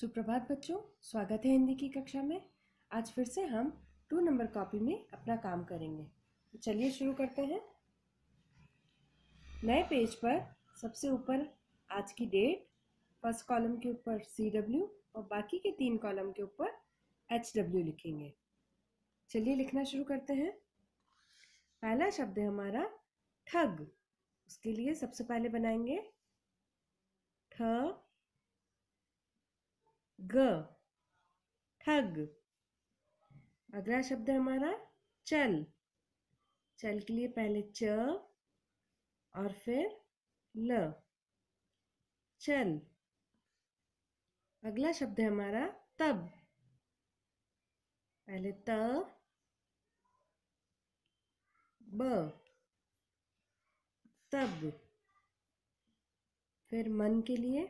सुप्रभात बच्चों स्वागत है हिंदी की कक्षा में आज फिर से हम टू नंबर कॉपी में अपना काम करेंगे तो चलिए शुरू करते हैं नए पेज पर सबसे ऊपर आज की डेट फर्स्ट कॉलम के ऊपर सी डब्ल्यू और बाकी के तीन कॉलम के ऊपर एच डब्ल्यू लिखेंगे चलिए लिखना शुरू करते हैं पहला शब्द है हमारा ठग उसके लिए सबसे पहले बनाएंगे ठ ग ठग अगला शब्द है हमारा चल चल के लिए पहले च और फिर ल चल अगला शब्द है हमारा तब पहले त ब तब फिर मन के लिए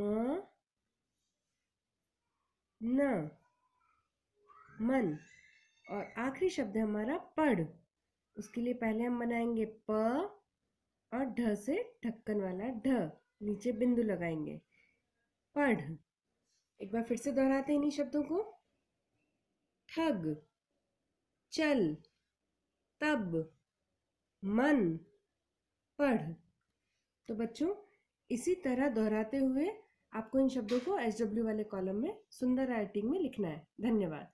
म न मन और आखिरी शब्द है हमारा पढ़ उसके लिए पहले हम बनाएंगे प और ढ से ढक्कन वाला ढ नीचे बिंदु लगाएंगे पढ़ एक बार फिर से दोहराते हैं इन्हीं शब्दों को ठग चल तब मन पढ़ तो बच्चों इसी तरह दोहराते हुए आपको इन शब्दों को एच वाले कॉलम में सुंदर राइटिंग में लिखना है धन्यवाद